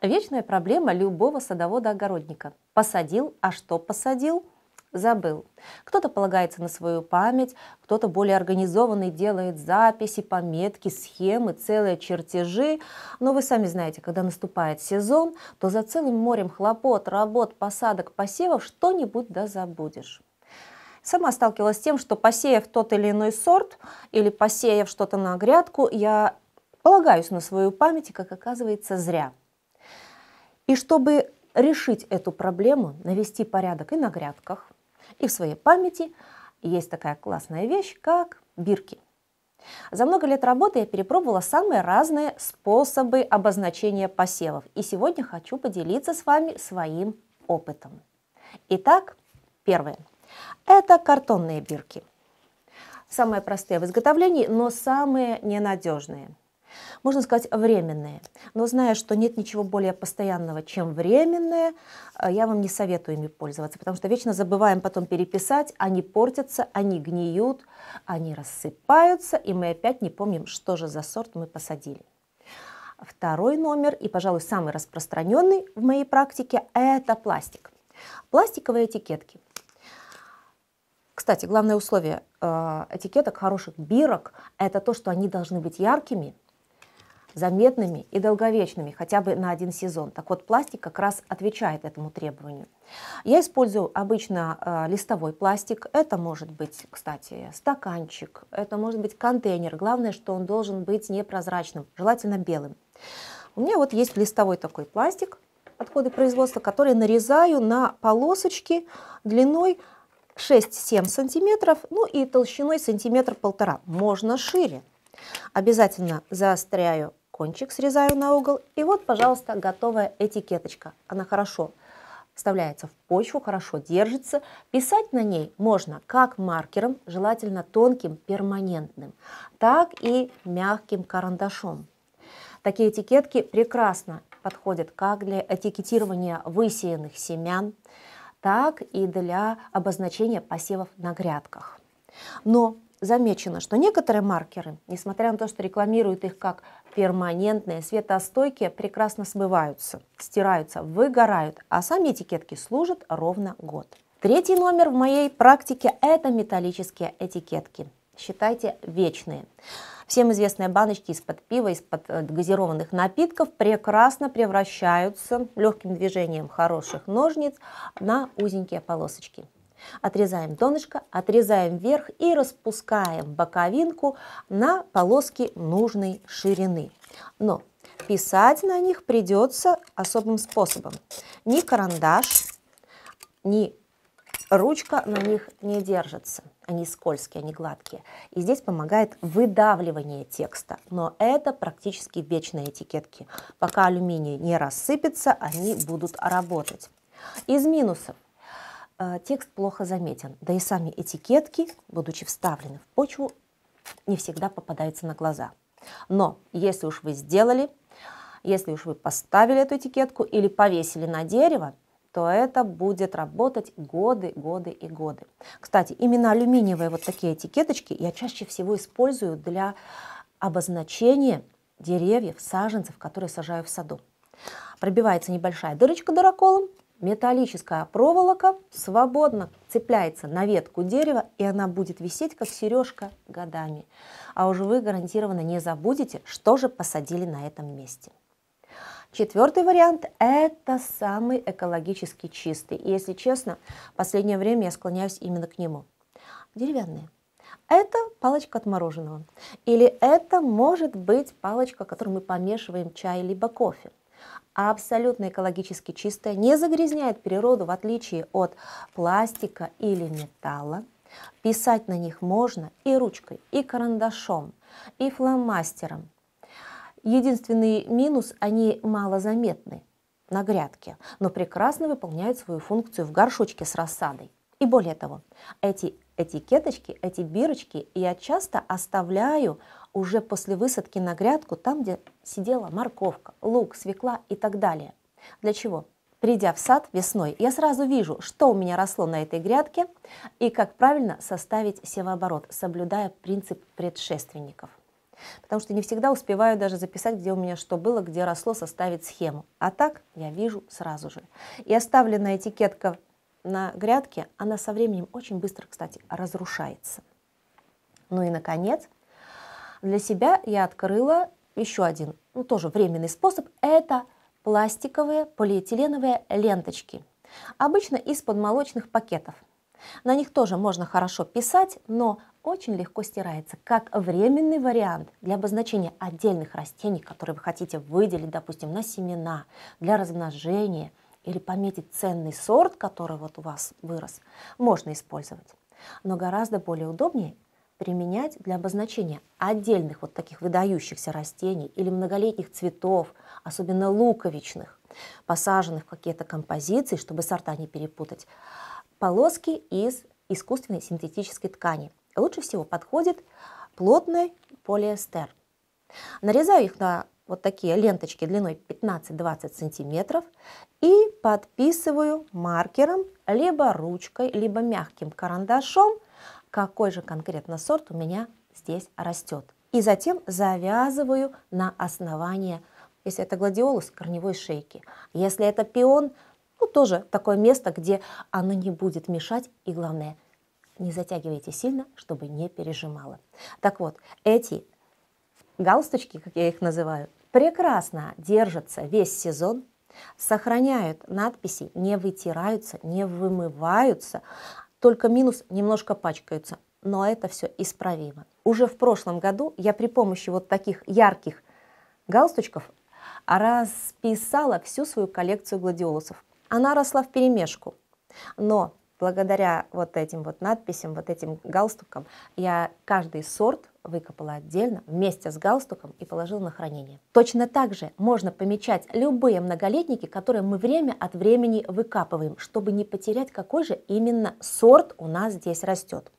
Вечная проблема любого садовода-огородника. Посадил, а что посадил? Забыл. Кто-то полагается на свою память, кто-то более организованный делает записи, пометки, схемы, целые чертежи. Но вы сами знаете, когда наступает сезон, то за целым морем хлопот, работ, посадок, посевов что-нибудь да забудешь. Сама сталкивалась с тем, что посеяв тот или иной сорт или посеяв что-то на грядку, я полагаюсь на свою память, и, как оказывается, зря – и чтобы решить эту проблему, навести порядок и на грядках, и в своей памяти, есть такая классная вещь, как бирки. За много лет работы я перепробовала самые разные способы обозначения посевов, и сегодня хочу поделиться с вами своим опытом. Итак, первое. Это картонные бирки. Самые простые в изготовлении, но самые ненадежные – можно сказать, временные. Но зная, что нет ничего более постоянного, чем временные, э, я вам не советую ими пользоваться, потому что вечно забываем потом переписать, они портятся, они гниют, они рассыпаются, и мы опять не помним, что же за сорт мы посадили. Второй номер и, пожалуй, самый распространенный в моей практике – это пластик. Пластиковые этикетки. Кстати, главное условие э, этикеток, хороших бирок – это то, что они должны быть яркими – заметными и долговечными, хотя бы на один сезон. Так вот, пластик как раз отвечает этому требованию. Я использую обычно э, листовой пластик. Это может быть, кстати, стаканчик, это может быть контейнер. Главное, что он должен быть непрозрачным, желательно белым. У меня вот есть листовой такой пластик, отходы производства, который нарезаю на полосочки длиной 6-7 сантиметров, ну и толщиной сантиметр полтора. Можно шире. Обязательно заостряю кончик срезаю на угол. И вот, пожалуйста, готовая этикеточка. Она хорошо вставляется в почву, хорошо держится. Писать на ней можно как маркером, желательно тонким, перманентным, так и мягким карандашом. Такие этикетки прекрасно подходят как для этикетирования высеянных семян, так и для обозначения посевов на грядках. Но замечено, что некоторые маркеры, несмотря на то, что рекламируют их как перманентные, светостойкие, прекрасно смываются, стираются, выгорают, а сами этикетки служат ровно год. Третий номер в моей практике – это металлические этикетки. Считайте вечные. Всем известные баночки из-под пива, из-под э, газированных напитков прекрасно превращаются легким движением хороших ножниц на узенькие полосочки. Отрезаем донышко, отрезаем верх и распускаем боковинку на полоски нужной ширины. Но писать на них придется особым способом. Ни карандаш, ни ручка на них не держится. Они скользкие, они гладкие. И здесь помогает выдавливание текста. Но это практически вечные этикетки. Пока алюминий не рассыпется, они будут работать. Из минусов Э, текст плохо заметен, да и сами этикетки, будучи вставлены в почву, не всегда попадаются на глаза. Но если уж вы сделали, если уж вы поставили эту этикетку или повесили на дерево, то это будет работать годы, годы и годы. Кстати, именно алюминиевые вот такие этикеточки я чаще всего использую для обозначения деревьев, саженцев, которые сажаю в саду. Пробивается небольшая дырочка дыроколом, Металлическая проволока свободно цепляется на ветку дерева, и она будет висеть, как сережка, годами. А уже вы гарантированно не забудете, что же посадили на этом месте. Четвертый вариант – это самый экологически чистый. И, если честно, в последнее время я склоняюсь именно к нему. Деревянные. Это палочка от мороженого. Или это может быть палочка, которую мы помешиваем чай либо кофе а абсолютно экологически чистая, не загрязняет природу, в отличие от пластика или металла. Писать на них можно и ручкой, и карандашом, и фломастером. Единственный минус – они малозаметны на грядке, но прекрасно выполняют свою функцию в горшочке с рассадой. И более того, эти этикеточки, эти бирочки я часто оставляю уже после высадки на грядку, там, где сидела морковка, лук, свекла и так далее. Для чего? Придя в сад весной, я сразу вижу, что у меня росло на этой грядке и как правильно составить севооборот, соблюдая принцип предшественников. Потому что не всегда успеваю даже записать, где у меня что было, где росло, составить схему. А так я вижу сразу же. И оставленная этикетка на грядке, она со временем очень быстро, кстати, разрушается. Ну и, наконец, для себя я открыла еще один, ну тоже временный способ, это пластиковые полиэтиленовые ленточки, обычно из-под молочных пакетов. На них тоже можно хорошо писать, но очень легко стирается, как временный вариант для обозначения отдельных растений, которые вы хотите выделить, допустим, на семена, для размножения или пометить ценный сорт, который вот у вас вырос, можно использовать. Но гораздо более удобнее применять для обозначения отдельных вот таких выдающихся растений или многолетних цветов, особенно луковичных, посаженных в какие-то композиции, чтобы сорта не перепутать, полоски из искусственной синтетической ткани. Лучше всего подходит плотный полиэстер. Нарезаю их на вот такие ленточки длиной 15-20 сантиметров и подписываю маркером либо ручкой, либо мягким карандашом какой же конкретно сорт у меня здесь растет. И затем завязываю на основание, если это гладиолус, корневой шейки. Если это пион, ну тоже такое место, где оно не будет мешать и главное, не затягивайте сильно, чтобы не пережимало. Так вот, эти галсточки, как я их называю, прекрасно держатся весь сезон, сохраняют надписи, не вытираются, не вымываются, только минус немножко пачкаются, но это все исправимо. Уже в прошлом году я при помощи вот таких ярких галстучков расписала всю свою коллекцию гладиолусов. Она росла в перемешку, но благодаря вот этим вот надписям, вот этим галстукам, я каждый сорт выкопала отдельно вместе с галстуком и положила на хранение. Точно так же можно помечать любые многолетники, которые мы время от времени выкапываем, чтобы не потерять, какой же именно сорт у нас здесь растет.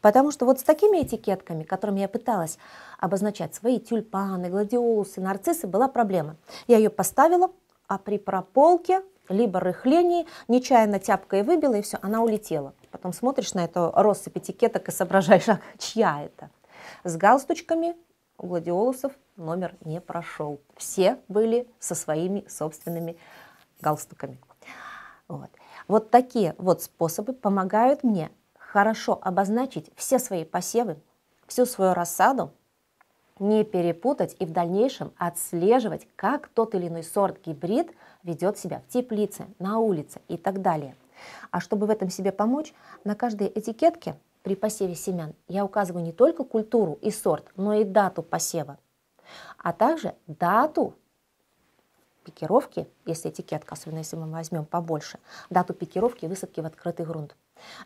Потому что вот с такими этикетками, которыми я пыталась обозначать свои тюльпаны, гладиолусы, нарциссы, была проблема. Я ее поставила, а при прополке либо рыхлении, нечаянно тяпкой выбила, и все, она улетела. Потом смотришь на эту россыпь этикеток и соображаешь, а чья это? С галстучками у гладиолусов номер не прошел. Все были со своими собственными галстуками. Вот. вот такие вот способы помогают мне хорошо обозначить все свои посевы, всю свою рассаду, не перепутать и в дальнейшем отслеживать, как тот или иной сорт гибрид ведет себя в теплице, на улице и так далее. А чтобы в этом себе помочь, на каждой этикетке – при посеве семян я указываю не только культуру и сорт, но и дату посева, а также дату пикировки, если этикетка, особенно если мы возьмем побольше, дату пикировки и высадки в открытый грунт.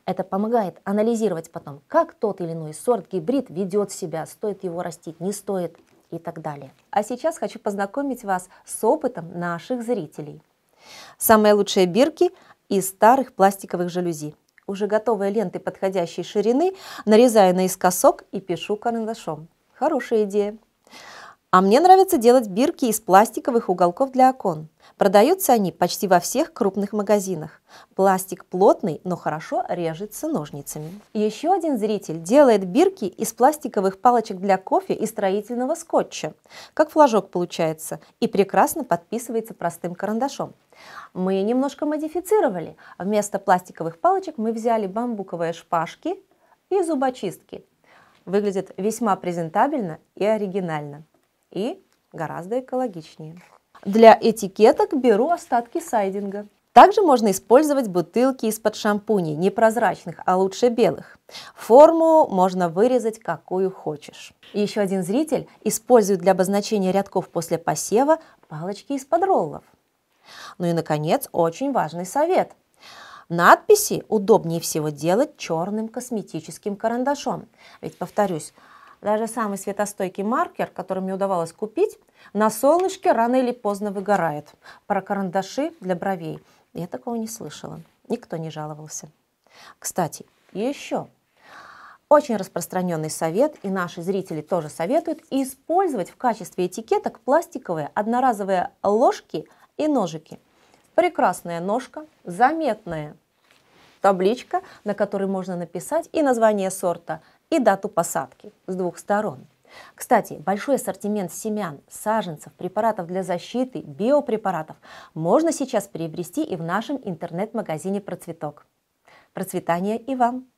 Это помогает анализировать потом, как тот или иной сорт, гибрид ведет себя, стоит его растить, не стоит и так далее. А сейчас хочу познакомить вас с опытом наших зрителей. Самые лучшие бирки из старых пластиковых жалюзи – уже готовые ленты подходящей ширины, нарезаю наискосок и пишу карандашом. Хорошая идея. А мне нравится делать бирки из пластиковых уголков для окон. Продаются они почти во всех крупных магазинах. Пластик плотный, но хорошо режется ножницами. Еще один зритель делает бирки из пластиковых палочек для кофе и строительного скотча. Как флажок получается. И прекрасно подписывается простым карандашом. Мы немножко модифицировали. Вместо пластиковых палочек мы взяли бамбуковые шпажки и зубочистки. Выглядит весьма презентабельно и оригинально. И гораздо экологичнее. Для этикеток беру остатки сайдинга. Также можно использовать бутылки из-под шампуней, не прозрачных, а лучше белых. Форму можно вырезать какую хочешь. еще один зритель использует для обозначения рядков после посева палочки из-под роллов. Ну и, наконец, очень важный совет. Надписи удобнее всего делать черным косметическим карандашом. Ведь, повторюсь, даже самый светостойкий маркер, который мне удавалось купить, на солнышке рано или поздно выгорает. Про карандаши для бровей я такого не слышала. Никто не жаловался. Кстати, еще очень распространенный совет, и наши зрители тоже советуют, использовать в качестве этикеток пластиковые одноразовые ложки – и ножики. Прекрасная ножка, заметная табличка, на которой можно написать и название сорта, и дату посадки с двух сторон. Кстати, большой ассортимент семян, саженцев, препаратов для защиты, биопрепаратов можно сейчас приобрести и в нашем интернет-магазине «Процветок». Процветания и вам!